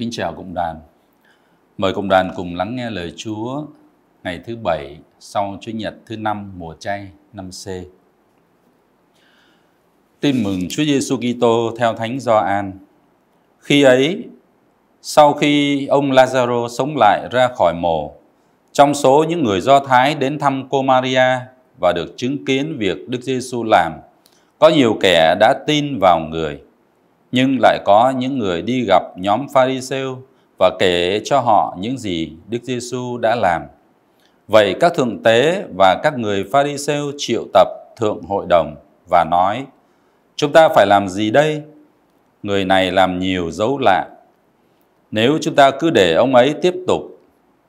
Kính chào cộng đoàn. Mời cộng đoàn cùng lắng nghe lời Chúa ngày thứ bảy sau Chúa Nhật thứ năm mùa chay năm C. Tin mừng Chúa Giêsu Kitô theo Thánh Gioan. Khi ấy, sau khi ông Lazaro sống lại ra khỏi mồ, trong số những người Do Thái đến thăm cô Maria và được chứng kiến việc Đức Giêsu làm, có nhiều kẻ đã tin vào người nhưng lại có những người đi gặp nhóm Pharisêu và kể cho họ những gì Đức Giêsu đã làm. Vậy các thượng tế và các người Pharisêu triệu tập thượng hội đồng và nói: Chúng ta phải làm gì đây? Người này làm nhiều dấu lạ. Nếu chúng ta cứ để ông ấy tiếp tục,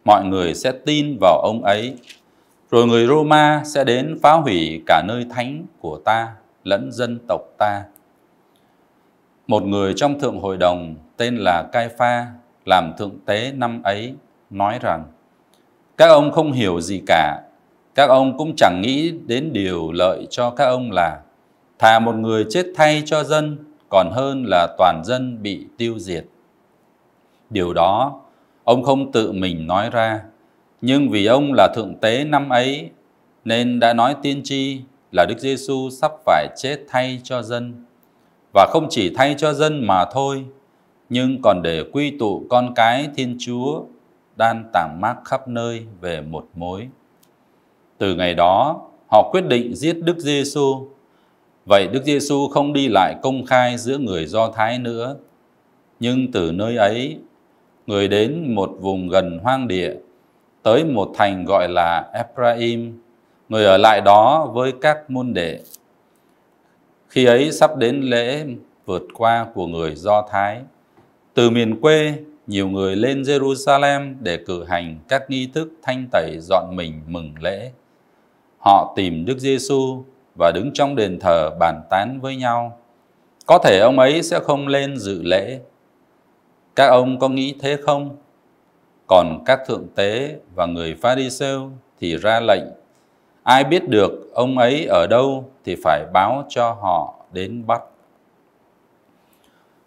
mọi người sẽ tin vào ông ấy. Rồi người Roma sẽ đến phá hủy cả nơi thánh của ta lẫn dân tộc ta. Một người trong thượng hội đồng tên là Cai Pha làm thượng tế năm ấy nói rằng các ông không hiểu gì cả, các ông cũng chẳng nghĩ đến điều lợi cho các ông là thà một người chết thay cho dân còn hơn là toàn dân bị tiêu diệt. Điều đó ông không tự mình nói ra, nhưng vì ông là thượng tế năm ấy nên đã nói tiên tri là Đức Giêsu sắp phải chết thay cho dân và không chỉ thay cho dân mà thôi, nhưng còn để quy tụ con cái Thiên Chúa đan tảng mát khắp nơi về một mối. Từ ngày đó, họ quyết định giết Đức Giêsu. Vậy Đức Giêsu không đi lại công khai giữa người Do Thái nữa, nhưng từ nơi ấy, người đến một vùng gần hoang địa, tới một thành gọi là Ephraim, người ở lại đó với các môn đệ khi ấy sắp đến lễ vượt qua của người Do Thái. Từ miền quê, nhiều người lên Jerusalem để cử hành các nghi thức thanh tẩy dọn mình mừng lễ. Họ tìm Đức Giêsu và đứng trong đền thờ bàn tán với nhau. Có thể ông ấy sẽ không lên dự lễ. Các ông có nghĩ thế không? Còn các thượng tế và người pha thì ra lệnh Ai biết được ông ấy ở đâu thì phải báo cho họ đến bắt.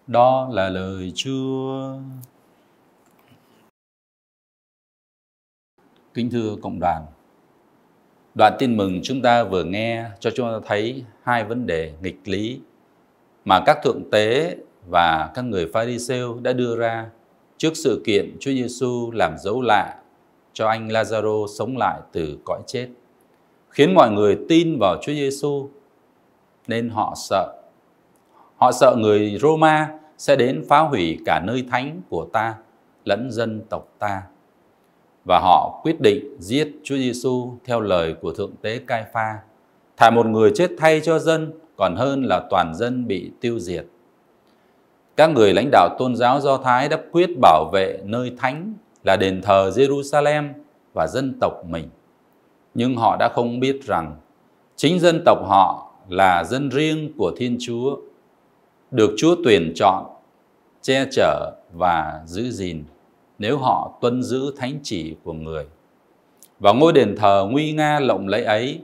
Đó là lời Chúa. Kính thưa cộng đoàn, đoạn tin mừng chúng ta vừa nghe cho chúng ta thấy hai vấn đề nghịch lý mà các thượng tế và các người pha ri -xêu đã đưa ra trước sự kiện Chúa Giêsu làm dấu lạ cho anh Lazaro sống lại từ cõi chết khiến mọi người tin vào Chúa Giêsu nên họ sợ. Họ sợ người Roma sẽ đến phá hủy cả nơi thánh của ta lẫn dân tộc ta. Và họ quyết định giết Chúa Giêsu theo lời của thượng tế Cai Pha, thả một người chết thay cho dân còn hơn là toàn dân bị tiêu diệt. Các người lãnh đạo tôn giáo Do Thái đã quyết bảo vệ nơi thánh là đền thờ Jerusalem và dân tộc mình nhưng họ đã không biết rằng chính dân tộc họ là dân riêng của Thiên Chúa, được Chúa tuyển chọn, che chở và giữ gìn nếu họ tuân giữ thánh chỉ của người. Và ngôi đền thờ nguy nga lộng lẫy ấy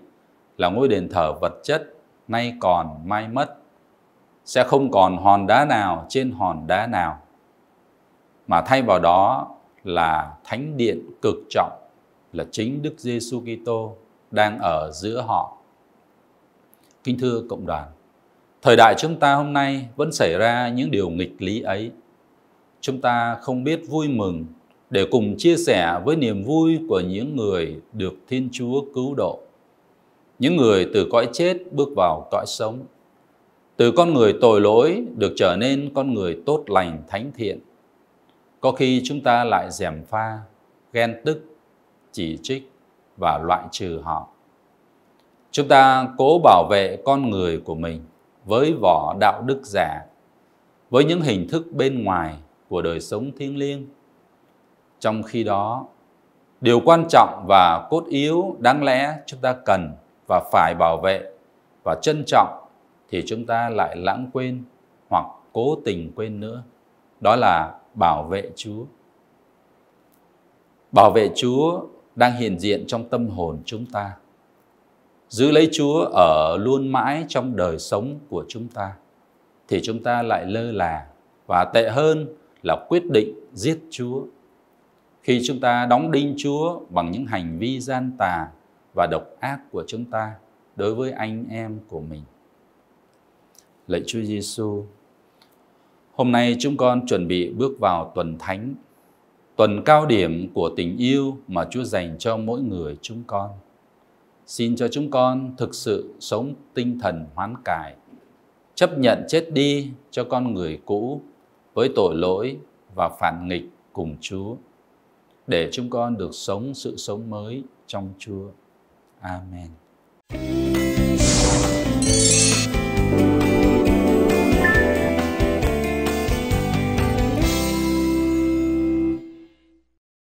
là ngôi đền thờ vật chất nay còn mai mất sẽ không còn hòn đá nào trên hòn đá nào mà thay vào đó là thánh điện cực trọng là chính Đức Giêsu Kitô đang ở giữa họ. Kính thưa cộng đoàn, thời đại chúng ta hôm nay vẫn xảy ra những điều nghịch lý ấy. Chúng ta không biết vui mừng để cùng chia sẻ với niềm vui của những người được Thiên Chúa cứu độ. Những người từ cõi chết bước vào cõi sống. Từ con người tội lỗi được trở nên con người tốt lành thánh thiện. Có khi chúng ta lại dèm pha, ghen tức chỉ trích và loại trừ họ. Chúng ta cố bảo vệ con người của mình với vỏ đạo đức giả, với những hình thức bên ngoài của đời sống thiêng liêng. Trong khi đó, điều quan trọng và cốt yếu đáng lẽ chúng ta cần và phải bảo vệ và trân trọng thì chúng ta lại lãng quên hoặc cố tình quên nữa. Đó là bảo vệ Chúa. Bảo vệ Chúa đang hiện diện trong tâm hồn chúng ta. Giữ lấy Chúa ở luôn mãi trong đời sống của chúng ta thì chúng ta lại lơ là và tệ hơn là quyết định giết Chúa. Khi chúng ta đóng đinh Chúa bằng những hành vi gian tà và độc ác của chúng ta đối với anh em của mình. Lạy Chúa Giêsu, hôm nay chúng con chuẩn bị bước vào tuần thánh tuần cao điểm của tình yêu mà Chúa dành cho mỗi người chúng con. Xin cho chúng con thực sự sống tinh thần hoán cải, chấp nhận chết đi cho con người cũ với tội lỗi và phản nghịch cùng Chúa, để chúng con được sống sự sống mới trong Chúa. Amen.